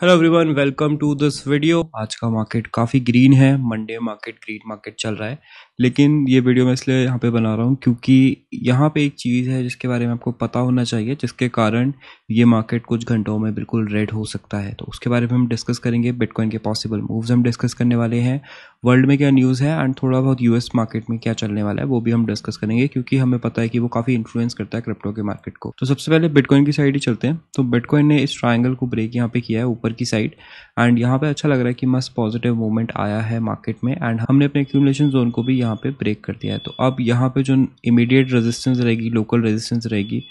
hello everyone welcome to this video आज का market काफ़ी ग्रीन है मंडे मार्केट ग्रीन मार्केट चल रहा है लेकिन ये वीडियो मैं इसलिए यहाँ पे बना रहा हूँ क्योंकि यहाँ पे एक चीज़ है जिसके बारे में आपको पता होना चाहिए जिसके कारण ये मार्केट कुछ घंटों में बिल्कुल रेड हो सकता है तो उसके बारे में हम डिस्कस करेंगे बिटकॉइन के पॉसिबल मूव्स हम डिस्कस करने वाले हैं वर्ल्ड में क्या न्यूज़ है एंड थोड़ा बहुत यूएस मार्केट में क्या चलने वाला है वो भी हम डिस्कस करेंगे क्योंकि हमें पता है कि वो काफ़ी इन्फ्लुएंस करता है क्रिप्टो के मार्केट को तो सबसे पहले बिटकॉइन की साइड ही चलते हैं तो बिटकॉइन ने इस ट्राइंगल को ब्रेक यहाँ पे किया है ऊपर की साइड एंड यहाँ पे अच्छा लग रहा है कि मस्त पॉजिटिव मूवमेंट आया है मार्केट में एंड हमने अपने एक्यूमलेशन जोन को भी यहाँ पे ब्रेक कर दिया है तो अब यहाँ पे जो इमीडिएट रेजिस्टेंस रहेगी लोकल रेजिस्टेंस रहेगी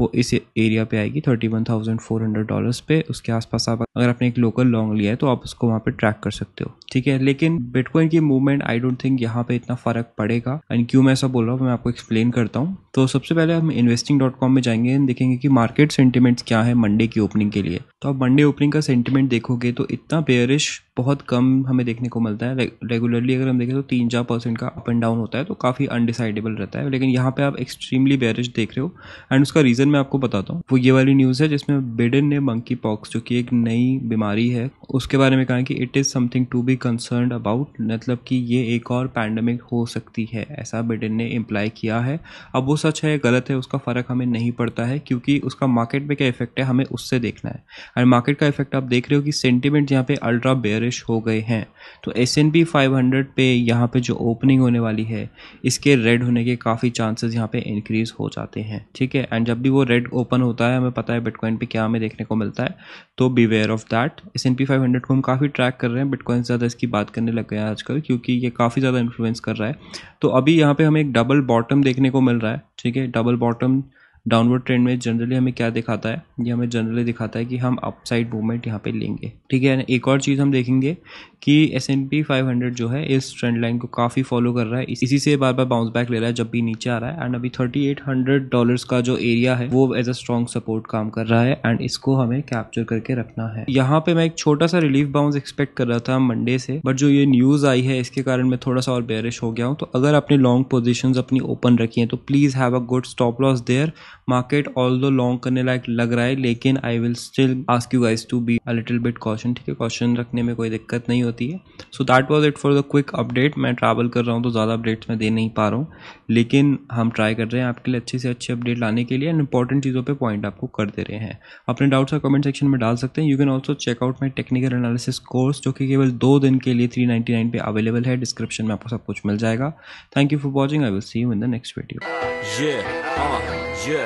वो इस एरिया पे आएगी thirty one thousand four hundred dollars पे उसके आसपास आप अगर आपने एक लोकल लॉन्ग लिया है तो आप उसको वहाँ पे ट्रैक कर सकते हो ठीक है लेकिन बिटकॉइन की मूवमेंट आई डोंट थिंक यहाँ पे इतना फर्क पड़ेगा एंड क्यों मैं ऐसा बोल रहा हूँ मैं आपको एक्सप्लेन करता हूँ तो सबसे पहले हम इन्वेस्टिंग डॉट कॉम में जाएंगे देखेंगे कि मार्केट सेंटिमेंट्स क्या है मंडे की ओपनिंग के लिए तो आप मंडे ओपनिंग का सेंटिमेंट देखोगे तो इतना बेयरिश बहुत कम हमें देखने को मिलता है रेगुलरली अगर हम देखें तो तीन चार परसेंट का अप एंड डाउन होता है तो काफ़ी अनडिसाइडेबल रहता है लेकिन यहाँ पे आप एक्सट्रीमली बेयरिश देख रहे हो एंड उसका रीज़न रीज़न मैं आपको बताता हूँ वो ये वाली न्यूज़ है जिसमें बेडन ने मंकी पॉक्स जो कि एक नई बीमारी है उसके बारे में कहा कि it is something to be concern about मतलब कि ये एक और पैंडमिक हो सकती है ऐसा बेडन ने इम्प्लाई किया है अब वो सच है गलत है उसका फ़र्क हमें नहीं पड़ता है क्योंकि उसका मार्केट में क्या इफेक्ट है हमें उससे देखना है एंड मार्केट का इफेक्ट आप देख रहे हो कि सेंटिमेंट यहाँ पे अल्ट्रा बेयरिश हो गए हैं तो S N P five hundred पे यहाँ पे जो ओपनिंग होने वाली है इसके रेड होने के काफ़ी चांसेस यहाँ पे इंक्रीज़ हो जाते हैं ठीक है एंड जब भी वो रेड ओपन होता है हमें पता है बिटकॉइन पे क्या हमें देखने को मिलता है तो beware of that S N P five hundred को हम काफ़ी ट्रैक कर रहे हैं बिटकॉइन ज़्यादा इसकी बात करने लग गए हैं आजकल क्योंकि ये काफ़ी ज़्यादा इन्फ्लुएंस कर रहा है तो अभी यहाँ पे हमें एक डबल बॉटम देखने को मिल रहा है ठीक है डबल बॉटम डाउनवर्ड ट्रेंड में जनरली हमें क्या दिखाता है ये हमें जनरली दिखाता है कि हम अपसाइड मूवमेंट यहाँ पे लेंगे ठीक है एक और चीज़ हम देखेंगे कि S N P five hundred जो है इस ट्रेंड लाइन को काफ़ी फॉलो कर रहा है इसी से बार बार बाउंस बैक ले रहा है जब भी नीचे आ रहा है एंड अभी थर्टी एट हंड्रेड डॉलर्स का जो एरिया है वो एज अ स्ट्रॉन्ग सपोर्ट काम कर रहा है एंड इसको हमें कैप्चर करके रखना है यहाँ पे मैं एक छोटा सा रिलीफ बाउंस एक्सपेक्ट कर रहा था मंडे से बट जो ये न्यूज़ आई है इसके कारण मैं थोड़ा सा और बेरिश हो गया हूँ तो अगर आपने लॉन्ग पोजिशन अपनी ओपन रखी हैं तो please have a good stop loss there market although लॉन्ग करने लायक लग रहा है लेकिन I will still ask you guys to be a little bit caution ठीक है कॉशन रखने में कोई दिक्कत नहीं होती है so that was it for the quick update मैं ट्रैवल कर रहा हूँ तो ज़्यादा अपडेट्स मैं दे नहीं पा रहा हूँ लेकिन हम ट्राई कर रहे हैं आपके लिए अच्छे से अच्छे अपडेट लाने के लिए एंड इंपॉर्टेंट चीज़ों पर पॉइंट आपको कर दे रहे हैं अपने डाउट्स आप कमेंट सेक्शन में डाल सकते हैं you can also check out my technical analysis course जो कि केवल दो दिन के लिए थ्री नाइन्टी नाइन पर अवेलेबल है डिस्क्रिप्शन में आपको सब कुछ मिल जाएगा thank you for watching I will see you in the next video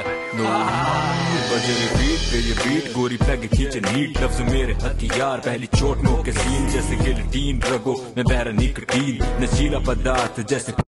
बजे रिपीट पे ये बीट गोरी पैग नीट लफ्ज मेरे हथियार पहली चोट नो के सीन जैसे गिलटीन रगो मैं बहरा निकटीन नशीला पदार्थ जैसे